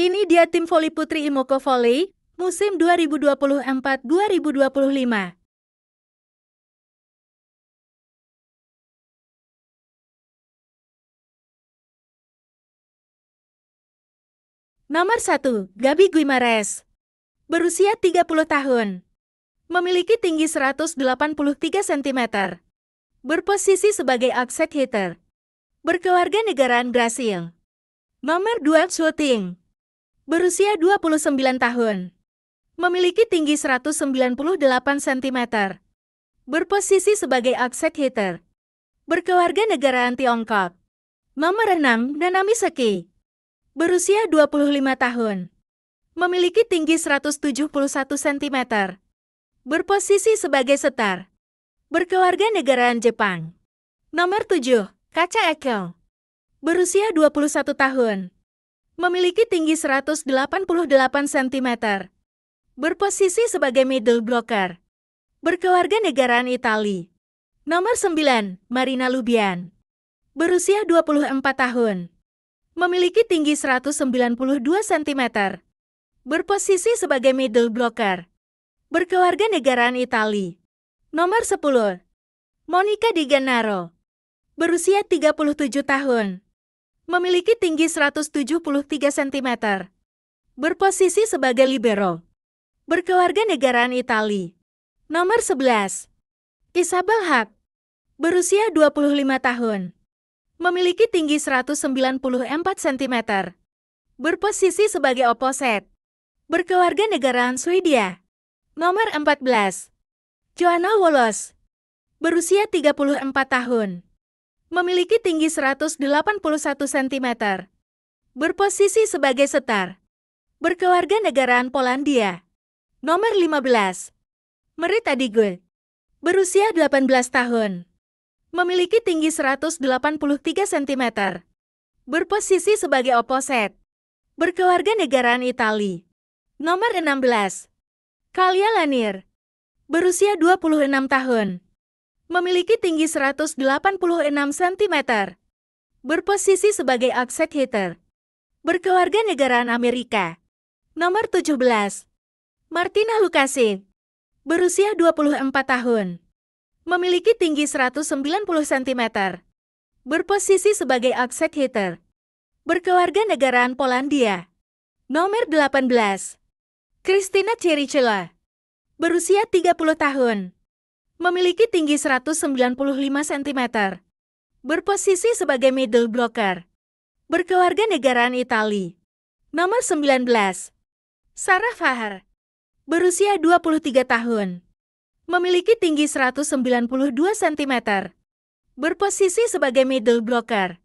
Ini dia tim voli putri Imoko Volley musim 2024-2025. Nomor 1, Gabi Guimares. Berusia 30 tahun. Memiliki tinggi 183 cm. Berposisi sebagai outside hitter. berkeluarga negaraan Brasil. Nomor 2, Shooting berusia 29 tahun. Memiliki tinggi 198 cm. Berposisi sebagai outside hitter. Berkeluarga negaraan Tiongkok. Nomor 6, Nanami Seki. Berusia 25 tahun. Memiliki tinggi 171 cm. Berposisi sebagai setar. Berkeluarga negaraan Jepang. Nomor 7, Kaca Ekel. Berusia 21 tahun memiliki tinggi 188 cm. Berposisi sebagai middle blocker. Berkeluarga negaraan Itali. Nomor 9, Marina Lubian. Berusia 24 tahun. Memiliki tinggi 192 cm. Berposisi sebagai middle blocker. Berkeluarga negaraan Itali. Nomor 10, Monica Di Gennaro. Berusia 37 tahun Memiliki tinggi 173 cm. Berposisi sebagai libero. Berkeluarga negaraan Itali. Nomor 11. Isabel Haq. Berusia 25 tahun. Memiliki tinggi 194 cm. Berposisi sebagai oposet. Berkeluarga negaraan Swedia. Nomor 14. Joanna Wolos. Berusia 34 tahun memiliki tinggi 181 cm. Berposisi sebagai setar. Berkeluarga negaraan Polandia. Nomor 15. Merit Adigul. Berusia 18 tahun. Memiliki tinggi 183 cm. Berposisi sebagai oposet. Berkeluarga negaraan Itali. Nomor 16. Kalia Lanir. Berusia 26 tahun memiliki tinggi 186 cm. Berposisi sebagai outside hitter. Berkeluarga negaraan Amerika. Nomor 17. Martina Lukasin. Berusia 24 tahun. Memiliki tinggi 190 cm. Berposisi sebagai outside hitter. Berkeluarga negaraan Polandia. Nomor 18. Christina Chericela. Berusia 30 tahun Memiliki tinggi 195 cm. Berposisi sebagai middle blocker. Berkeluarga negaraan Itali. Nomor 19. Sarah Fahar. Berusia 23 tahun. Memiliki tinggi 192 cm. Berposisi sebagai middle blocker.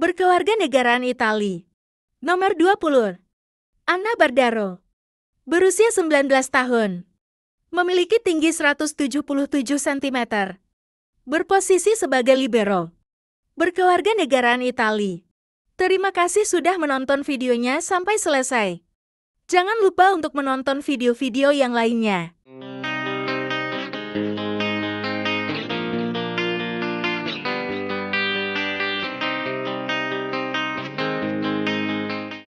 Berkeluarga negaraan Itali. Nomor 20. Anna Bardaro. Berusia 19 tahun. Memiliki tinggi 177 cm. Berposisi sebagai libero. Berkeluarga negaraan Itali. Terima kasih sudah menonton videonya sampai selesai. Jangan lupa untuk menonton video-video yang lainnya.